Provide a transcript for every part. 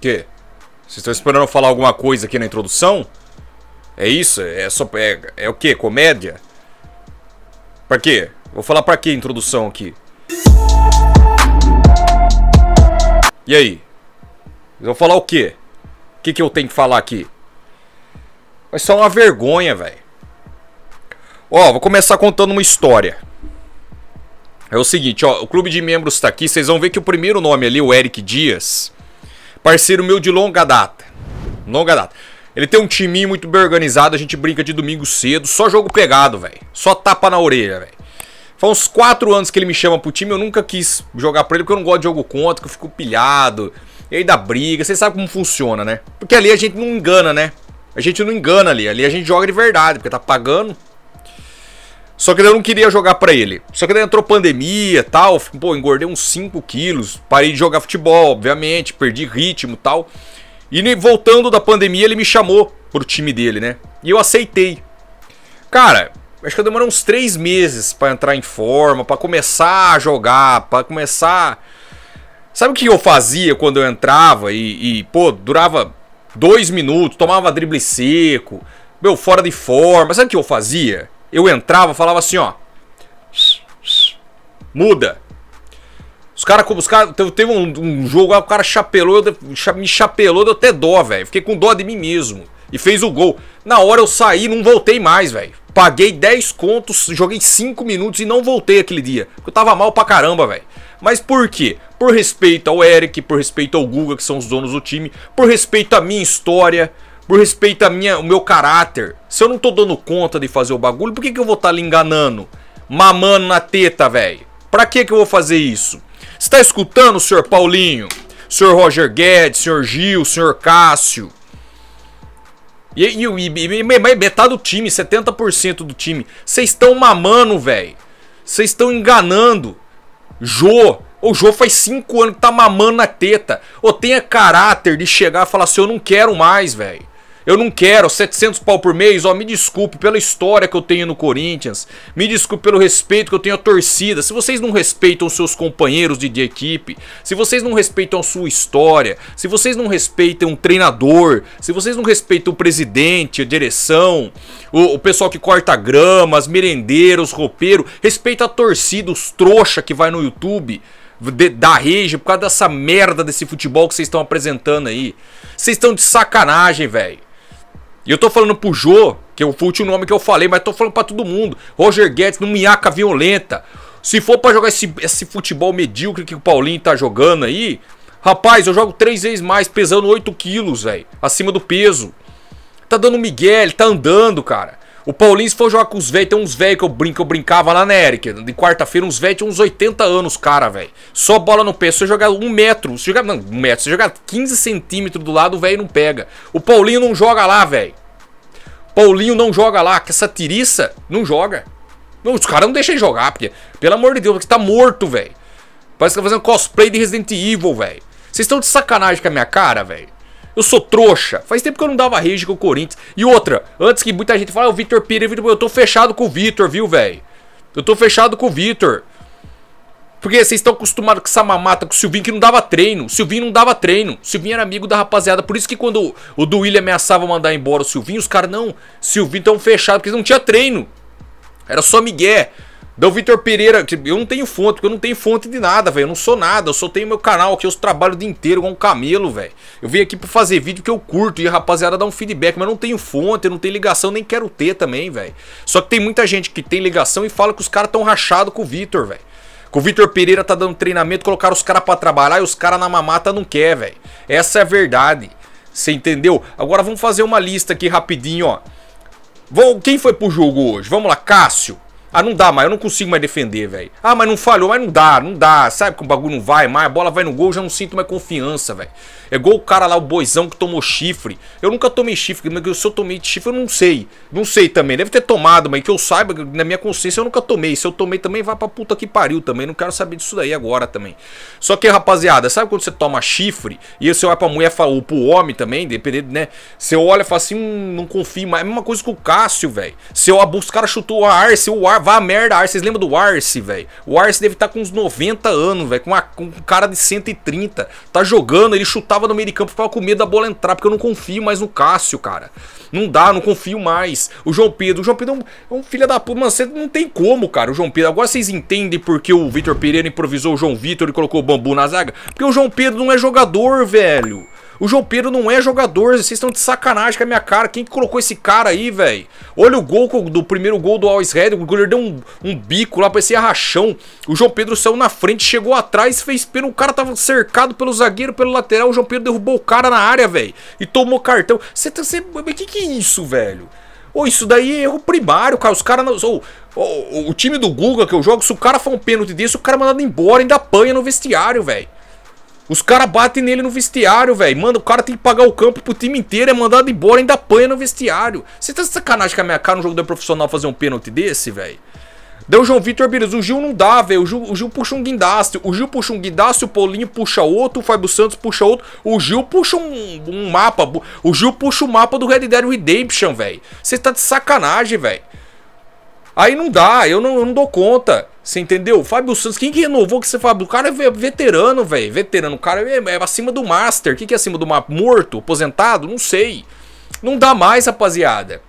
Que? Vocês estão esperando eu falar alguma coisa aqui na introdução? É isso? É só é, é o que? Comédia? Pra quê? Vou falar pra quê a introdução aqui? E aí? vou falar o quê? O que, que eu tenho que falar aqui? Vai ser é uma vergonha, velho. Ó, vou começar contando uma história. É o seguinte, ó, o clube de membros tá aqui, vocês vão ver que o primeiro nome ali, o Eric Dias, parceiro meu de longa data. Longa data. Ele tem um timinho muito bem organizado, a gente brinca de domingo cedo, só jogo pegado, velho. Só tapa na orelha, velho. Faz uns 4 anos que ele me chama pro time, eu nunca quis jogar pra ele porque eu não gosto de jogo contra, que eu fico pilhado. E aí dá briga, vocês sabem como funciona, né? Porque ali a gente não engana, né? A gente não engana ali, ali a gente joga de verdade, porque tá pagando, só que eu não queria jogar para ele. Só que daí entrou pandemia tal. Pô, engordei uns 5 quilos. Parei de jogar futebol, obviamente. Perdi ritmo tal. E voltando da pandemia, ele me chamou pro time dele, né? E eu aceitei. Cara, acho que eu demorei uns 3 meses para entrar em forma, para começar a jogar, para começar. Sabe o que eu fazia quando eu entrava e, e pô, durava dois minutos, tomava drible seco, meu, fora de forma. Sabe o que eu fazia? eu entrava, falava assim, ó. Muda. Os caras, os cara, teve um, um jogo lá, o cara chapelou, eu, me chapelou, deu até dó, velho. Fiquei com dó de mim mesmo. E fez o gol. Na hora eu saí não voltei mais, velho. Paguei 10 contos, joguei 5 minutos e não voltei aquele dia. Porque eu tava mal pra caramba, velho. Mas por quê? Por respeito ao Eric, por respeito ao Guga, que são os donos do time, por respeito à minha história, por respeito a minha, o meu caráter. Se eu não tô dando conta de fazer o bagulho, por que, que eu vou estar tá lhe enganando? Mamando na teta, velho. Pra que que eu vou fazer isso? Você tá escutando, senhor Paulinho? Senhor Roger Guedes, senhor Gil, senhor Cássio. E, e, e, e metade do time, 70% do time. Vocês estão mamando, velho. Vocês estão enganando. Jô, o Jô faz 5 anos que tá mamando na teta. Ou tenha caráter de chegar e falar assim: eu não quero mais, velho. Eu não quero 700 pau por mês, ó, me desculpe pela história que eu tenho no Corinthians. Me desculpe pelo respeito que eu tenho à torcida. Se vocês não respeitam seus companheiros de, de equipe, se vocês não respeitam a sua história, se vocês não respeitam um treinador, se vocês não respeitam o presidente, a direção, o, o pessoal que corta gramas, merendeiros, roupeiro, respeita a torcida, os trouxa que vai no YouTube de, da rage por causa dessa merda desse futebol que vocês estão apresentando aí. Vocês estão de sacanagem, velho. E eu tô falando pro Jô, que foi é o último nome que eu falei, mas tô falando pra todo mundo. Roger Guedes, não Minhaca violenta. Se for pra jogar esse, esse futebol medíocre que o Paulinho tá jogando aí, rapaz, eu jogo três vezes mais, pesando 8 quilos, velho. Acima do peso. Tá dando Miguel tá andando, cara. O Paulinho, se for jogar com os velhos, tem uns velhos que eu brinco, eu brincava lá na né, Eric. De quarta-feira, uns velhos tinham uns 80 anos, cara, velho. Só bola no pé. Se você jogar um metro, se jogar. Não, um metro, se jogar 15 centímetros do lado, o velho não pega. O Paulinho não joga lá, velho. Paulinho não joga lá, que essa tiriça não joga. Não, os caras não deixam ele jogar, porque, pelo amor de Deus, você tá morto, velho. Parece que tá fazendo cosplay de Resident Evil, velho. Vocês estão de sacanagem com a minha cara, velho. Eu sou trouxa. Faz tempo que eu não dava rage com o Corinthians. E outra, antes que muita gente fale, ah, o Vitor Pereira, eu tô fechado com o Vitor, viu, velho? Eu tô fechado com o Vitor. Porque vocês estão acostumados com essa mamata, com o Silvinho que não dava treino. O Silvinho não dava treino. O Silvinho era amigo da rapaziada. Por isso que quando o do William ameaçava mandar embora o Silvinho, os caras, não, Silvinho tão fechado, porque não tinha treino. Era só Miguel. Dão Vitor Pereira, eu não tenho fonte, porque eu não tenho fonte de nada, velho. Eu não sou nada, eu só tenho meu canal aqui, eu trabalho o dia inteiro com um camelo, velho. Eu vim aqui pra fazer vídeo que eu curto e a rapaziada dá um feedback, mas eu não tenho fonte, eu não tenho ligação, nem quero ter também, velho. Só que tem muita gente que tem ligação e fala que os caras tão rachado com o Vitor, velho. Que o Vitor Pereira tá dando treinamento, colocaram os caras pra trabalhar e os caras na mamata não quer, velho. Essa é a verdade. Você entendeu? Agora vamos fazer uma lista aqui rapidinho, ó. vão quem foi pro jogo hoje? Vamos lá, Cássio. Ah, não dá mais, eu não consigo mais defender, velho. Ah, mas não falhou, mas não dá, não dá. Sabe que o bagulho não vai mais, a bola vai no gol, eu já não sinto mais confiança, velho. É igual o cara lá, o boizão que tomou chifre. Eu nunca tomei chifre, mas se eu tomei chifre, eu não sei. Não sei também, deve ter tomado, mas que eu saiba, na minha consciência, eu nunca tomei. Se eu tomei também, vai pra puta que pariu também, não quero saber disso daí agora também. Só que, rapaziada, sabe quando você toma chifre e você vai pra mulher ou pro homem também, dependendo, né? Você olha e fala assim, hum, não confio mais. É a mesma coisa com o Cássio, velho. Se eu, o cara chutou a se o Ar vá merda, Arce. Vocês lembram do Arce, velho? O Arce deve estar tá com uns 90 anos, velho. Com, com um cara de 130. Tá jogando, ele chutava no meio de campo, ficava com medo da bola entrar. Porque eu não confio mais no Cássio, cara. Não dá, não confio mais. O João Pedro, o João Pedro é um, é um filho da puta. Mano, você não tem como, cara. O João Pedro. Agora vocês entendem porque o Vitor Pereira improvisou o João Vitor e colocou o bambu na zaga? Porque o João Pedro não é jogador, velho. O João Pedro não é jogador, vocês estão de sacanagem com a minha cara. Quem que colocou esse cara aí, velho? Olha o gol do primeiro gol do Always Red, o goleiro deu um, um bico lá, parecia rachão. O João Pedro saiu na frente, chegou atrás, fez pênalti, o cara tava cercado pelo zagueiro, pelo lateral, o João Pedro derrubou o cara na área, velho, e tomou cartão. Você tá, cê, que que é isso, velho? Ô, oh, isso daí é erro primário, cara. Os caras não. Oh, oh, o time do Guga que eu jogo, se o cara for um pênalti desse, o cara é mandado embora, ainda apanha no vestiário, velho. Os caras batem nele no vestiário, velho. Manda, o cara tem que pagar o campo pro time inteiro, é mandado embora, ainda apanha no vestiário. Você tá de sacanagem com a minha cara no jogo de profissional fazer um pênalti desse, velho? deu o João Vitor Bires, o Gil não dá, velho. O, Gil, o Gil puxa um guindaste. O Gil puxa um guindaste, o Paulinho puxa outro, o Fábio Santos puxa outro. O Gil puxa um, um mapa. O Gil puxa o mapa do Red Dead Redemption, velho. Você tá de sacanagem, velho. Aí não dá, eu não, eu não dou conta. Você entendeu? Fábio Santos, quem que renovou que você fala? O cara é veterano, velho. Veterano, o cara é, é acima do Master. O que, que é acima do Master? Morto? Aposentado? Não sei. Não dá mais, rapaziada.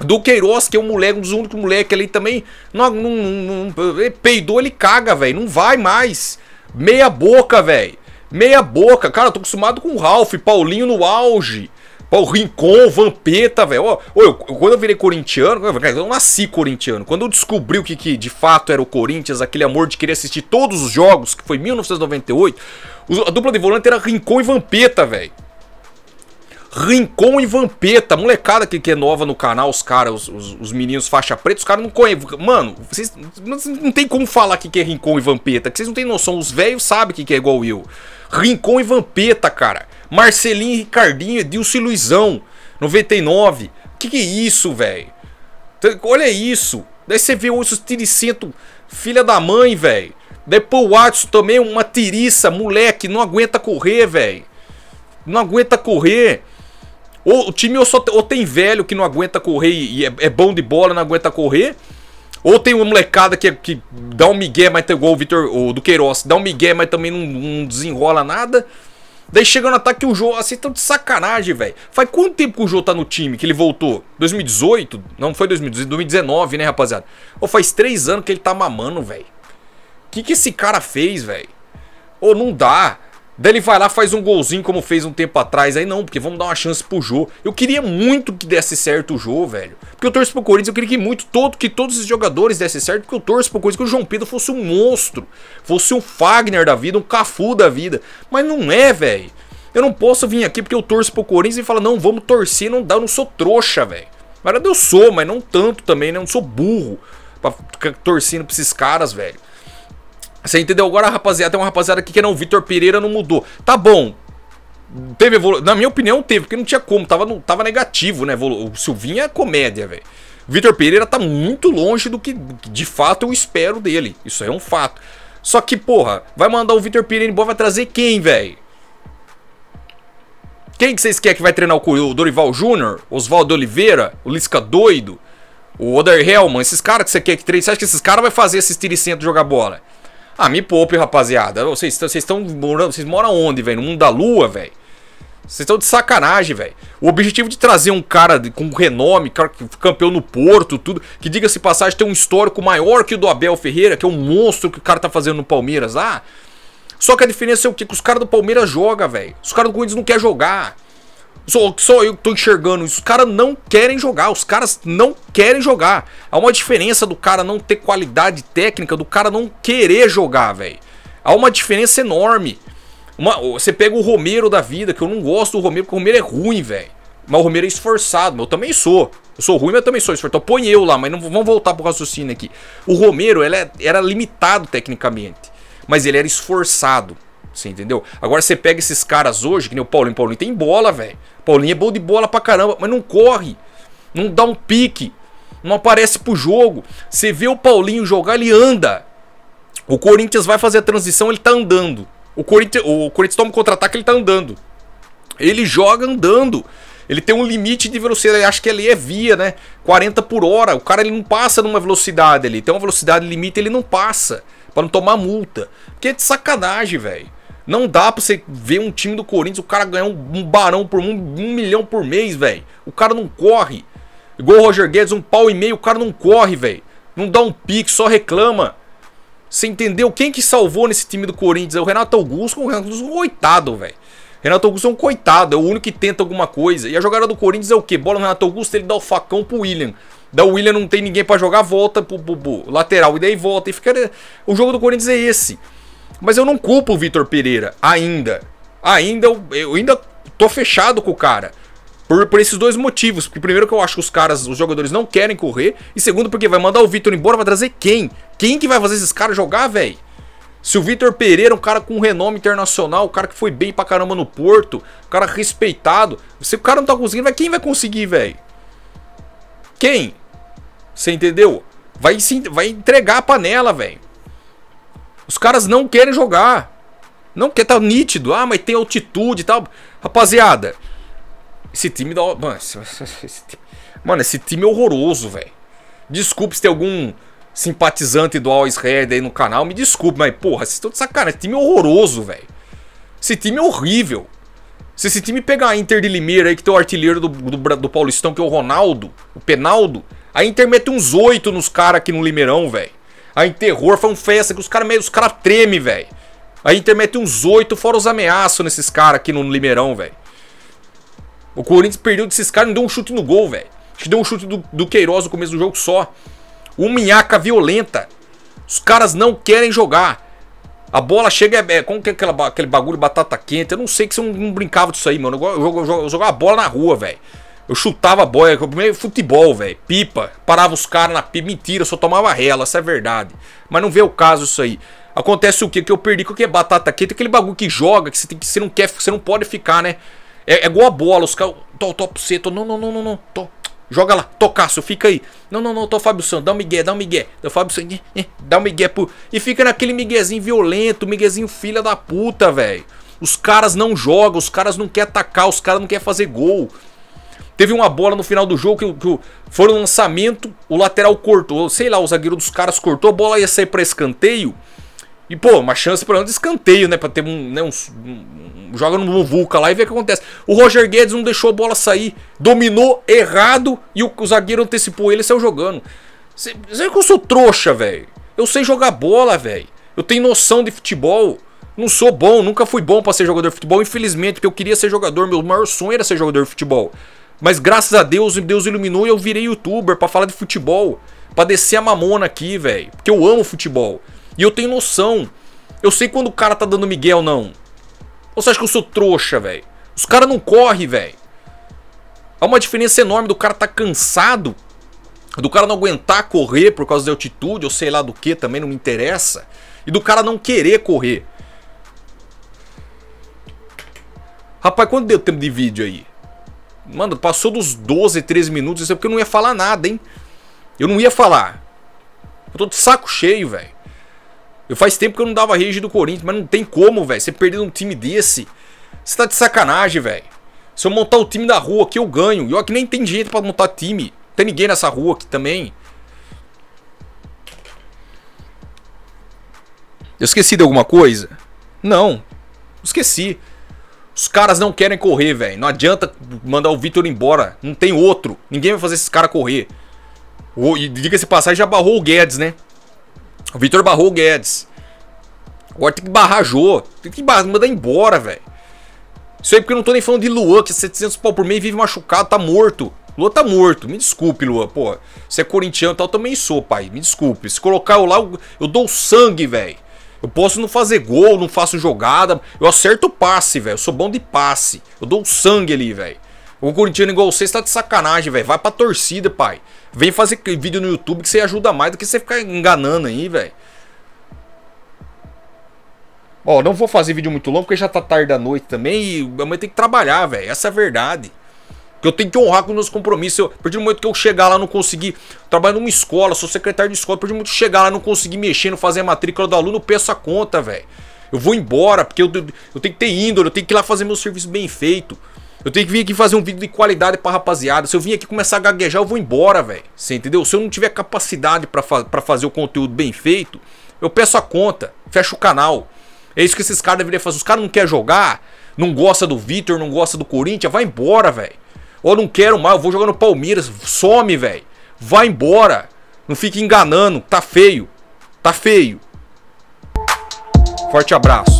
Do Queiroz, que é um moleque, um dos únicos moleques ali também. Não, não, não, ele peidou, ele caga, velho. Não vai mais. Meia boca, velho. Meia boca. Cara, eu tô acostumado com o Ralph, Paulinho no auge. Pô, o Rincon, o Vampeta, velho. quando eu virei corintiano, ah, eu nasci corintiano. Quando eu descobri o que, que de fato era o Corinthians, aquele amor de querer assistir todos os jogos, que foi em 1998, a dupla de volante era Rincon e Vampeta, velho. Rincon e Vampeta. Molecada que, que é nova no canal, os caras, os, os, os, meninos faixa preta, os caras não conhecem. Mano, vocês não tem como falar que, que é Rincon e Vampeta, que vocês não têm noção. Os velhos sabem que, que é igual eu. Rincon e Vampeta, cara. Marcelinho, Ricardinho, Edilson e Luizão. 99. Que que é isso, velho? Olha isso. Daí você vê os tiricento, filha da mãe, velho. Depois o Watson também, uma tiriça, moleque, não aguenta correr, velho. Não aguenta correr. Ou o time ou, só, ou tem velho que não aguenta correr e é, é bom de bola, não aguenta correr. Ou tem uma molecada que, que dá um migué, mas tem igual o Vitor do Queiroz, dá um migué, mas também não, não desenrola nada. Daí chega no ataque o João assim, tão de sacanagem, velho. Faz quanto tempo que o João tá no time, que ele voltou? 2018? Não, foi 2018, 2019, né, rapaziada? Ou faz três anos que ele tá mamando, velho. O que, que esse cara fez, velho? Ou não dá. Daí ele vai lá, faz um golzinho como fez um tempo atrás. Aí não, porque vamos dar uma chance pro Jô. Eu queria muito que desse certo o Jô, velho. Porque eu torço pro Corinthians, eu queria que muito todo, que todos os jogadores dessem certo, porque eu torço pro Corinthians que o João Pedro fosse um monstro. Fosse um Fagner da vida, um Cafu da vida. Mas não é, velho. Eu não posso vir aqui porque eu torço pro Corinthians e falar, não, vamos torcer, não dá, eu não sou trouxa, velho. Na verdade eu sou, mas não tanto também, né? Eu não sou burro pra ficar torcendo pra esses caras, velho. Você entendeu? Agora, rapaziada, tem uma rapaziada aqui que não, o Vitor Pereira não mudou. Tá bom. Teve evolução. Na minha opinião, teve, porque não tinha como. Tava, no... Tava negativo, né? O Silvinho é comédia, velho. Vitor Pereira tá muito longe do que de fato eu espero dele. Isso é um fato. Só que, porra, vai mandar o Vitor Pereira embora, vai trazer quem, velho? Quem que vocês querem que vai treinar o O Dorival Júnior? Oswaldo Oliveira? O Lisca Doido? O Oder Hellman? Esses caras que você quer que treine? Você acha que esses caras vão fazer esses tiricentos jogar bola? Ah, me poupe, rapaziada. Vocês estão morando. Vocês moram onde, velho? No mundo da lua, velho? Vocês estão de sacanagem, velho. O objetivo de trazer um cara com renome, cara campeão no Porto, tudo, que diga-se passagem, tem um histórico maior que o do Abel Ferreira, que é um monstro que o cara tá fazendo no Palmeiras lá. Só que a diferença é o quê? Que os caras do Palmeiras jogam, velho. Os caras do Corinthians não querem jogar. Só, só eu que tô enxergando isso. Os caras não querem jogar. Os caras não querem jogar. Há uma diferença do cara não ter qualidade técnica, do cara não querer jogar, velho. Há uma diferença enorme. Uma, você pega o Romero da vida, que eu não gosto do Romero, porque o Romero é ruim, velho. Mas o Romero é esforçado, mas eu também sou. Eu sou ruim, mas eu também sou esforçado. Então põe eu lá, mas não vamos voltar pro raciocínio aqui. O Romero ele é, era limitado tecnicamente, mas ele era esforçado. Você entendeu? Agora você pega esses caras hoje, que nem o Paulinho. Paulinho tem bola, velho. Paulinho é bom de bola pra caramba, mas não corre. Não dá um pique. Não aparece pro jogo. Você vê o Paulinho jogar, ele anda. O Corinthians vai fazer a transição, ele tá andando. O Corinthians, o Corinthians toma um contra-ataque, ele tá andando. Ele joga andando. Ele tem um limite de velocidade, acho que ali é via, né? 40 por hora. O cara ele não passa numa velocidade ali. Tem uma velocidade limite, ele não passa. para não tomar multa. Que é de sacanagem, velho. Não dá pra você ver um time do Corinthians, o cara ganhar um, um barão por um, um milhão por mês, velho. O cara não corre. Igual o Roger Guedes, um pau e meio, o cara não corre, velho. Não dá um pique, só reclama. Você entendeu? Quem que salvou nesse time do Corinthians? É o Renato Augusto, o Renato Augusto é um coitado, velho. Renato Augusto é um coitado, é o único que tenta alguma coisa. E a jogada do Corinthians é o quê? Bola no Renato Augusto, ele dá o facão pro William. Da William não tem ninguém para jogar, volta pro, pro, pro lateral e daí volta. E fica... Né? O jogo do Corinthians é esse. Mas eu não culpo o Vitor Pereira ainda. Ainda eu, eu, ainda tô fechado com o cara. Por, por esses dois motivos. Porque primeiro que eu acho que os caras, os jogadores não querem correr. E segundo, porque vai mandar o Vitor embora, vai trazer quem? Quem que vai fazer esses caras jogar, velho? Se o Vitor Pereira, é um cara com renome internacional, um cara que foi bem pra caramba no Porto, um cara respeitado, se o cara não tá conseguindo, quem vai conseguir, velho? Quem? Você entendeu? Vai, se, vai entregar a panela, velho. Os caras não querem jogar. Não quer tá nítido. Ah, mas tem altitude e tal. Rapaziada, esse time da. Mano, esse, time... Mano, esse time é horroroso, velho. Desculpe se tem algum simpatizante do All Red aí no canal. Me desculpe, mas, porra, vocês estão de sacanagem. Esse time é horroroso, velho. Esse time é horrível. Se esse time pegar a Inter de Limeira aí, que tem o artilheiro do, do, do Paulistão, que é o Ronaldo, o Penaldo, a Inter mete uns oito nos caras aqui no Limeirão, velho. A Interror foi um festa que os caras os cara tremem, velho. A Inter mete uns oito fora os ameaços nesses caras aqui no Limeirão, velho. O Corinthians perdeu desses caras, não deu um chute no gol, velho. Acho que deu um chute do, do Queiroz no começo do jogo só. Uma minhaca violenta. Os caras não querem jogar. A bola chega, é, é como que é aquela, aquele bagulho batata quente? Eu não sei que você não, não brincava disso aí, mano. Eu, eu, eu, eu jogava a bola na rua, velho. Eu chutava boia, meio futebol, velho. Pipa, parava os caras na pipa. Mentira, eu só tomava rela, isso é verdade. Mas não vê o caso isso aí. Acontece o quê? Que eu perdi com o que é batata quente, aquele bagulho que joga, que você, tem, que você não quer, você não pode ficar, né? É, é igual a bola, os caras. Tô, tô pra você, tô. Não, não, não, não, não. Tô, joga lá, tocaço, fica aí. Não, não, não, tô Fábio Santos, dá um migué, dá um migué. Dá Fábio Santos, dá um migué pro... E fica naquele miguezinho violento, miguezinho filha da puta, velho. Os caras não jogam, os caras não querem atacar, os caras não querem fazer gol. Teve uma bola no final do jogo que, que foi um lançamento, o lateral cortou, sei lá, o zagueiro dos caras cortou, a bola ia sair para escanteio. E, pô, uma chance para de escanteio, né? Pra ter um, né, um, um, um Joga no Vulca lá e vê o que acontece. O Roger Guedes não deixou a bola sair, dominou errado e o, o zagueiro antecipou ele e saiu jogando. Você que eu sou trouxa, velho. Eu sei jogar bola, velho. Eu tenho noção de futebol. Não sou bom, nunca fui bom para ser jogador de futebol, infelizmente, porque eu queria ser jogador. Meu maior sonho era ser jogador de futebol. Mas graças a Deus, Deus iluminou e eu virei youtuber para falar de futebol. Pra descer a mamona aqui, velho. Porque eu amo futebol. E eu tenho noção. Eu sei quando o cara tá dando Miguel, não. Ou você acha que eu sou trouxa, velho? Os caras não correm, velho. Há uma diferença enorme do cara tá cansado, do cara não aguentar correr por causa da altitude, ou sei lá do que, também não me interessa, e do cara não querer correr. Rapaz, quanto deu tempo de vídeo aí? Mano, passou dos 12, 13 minutos, isso é porque eu não ia falar nada, hein? Eu não ia falar. Eu tô de saco cheio, velho. Eu faz tempo que eu não dava rage do Corinthians, mas não tem como, velho. Você perder um time desse. Você tá de sacanagem, velho. Se eu montar o time da rua aqui, eu ganho. E olha que nem tem jeito para montar time. Tem ninguém nessa rua aqui também. Eu esqueci de alguma coisa? Não. Esqueci. Os caras não querem correr, velho. Não adianta mandar o Vitor embora. Não tem outro. Ninguém vai fazer esses caras correr. O, e diga-se passagem, já barrou o Guedes, né? O Vitor barrou o Guedes. Agora tem que barrar Jô. Tem que barrar, mandar embora, velho. Isso aí porque eu não tô nem falando de Luan, que 700 é pau por mês vive machucado, tá morto. Luan tá morto. Me desculpe, Luan. Pô, você é corintiano e tal, eu também sou, pai. Me desculpe. Se colocar eu lá, eu, eu dou sangue, velho. Eu posso não fazer gol, não faço jogada. Eu acerto o passe, velho. Eu sou bom de passe. Eu dou sangue ali, velho. O Corinthians igual você está de sacanagem, velho. Vai pra torcida, pai. Vem fazer vídeo no YouTube que você ajuda mais do que você ficar enganando aí, velho. Ó, não vou fazer vídeo muito longo porque já tá tarde da noite também e amanhã tem que trabalhar, velho. Essa é a verdade. Que eu tenho que honrar com meus compromissos. Eu, a partir do momento que eu chegar lá, não conseguir trabalhar numa escola, sou secretário de escola, a partir do momento que eu chegar lá, não conseguir mexer, não fazer a matrícula do aluno, eu peço a conta, velho. Eu vou embora, porque eu, eu tenho que ter índole, eu tenho que ir lá fazer meu serviço bem feito. Eu tenho que vir aqui fazer um vídeo de qualidade pra rapaziada. Se eu vim aqui começar a gaguejar, eu vou embora, velho. Você entendeu? Se eu não tiver capacidade para fa fazer o conteúdo bem feito, eu peço a conta, fecho o canal. É isso que esses caras deveriam fazer. Os caras não querem jogar, não gosta do Vitor, não gosta do Corinthians, vai embora, velho. Ou não quero mais, eu vou jogar no Palmeiras. Some, velho. Vai embora. Não fique enganando. Tá feio. Tá feio. Forte abraço.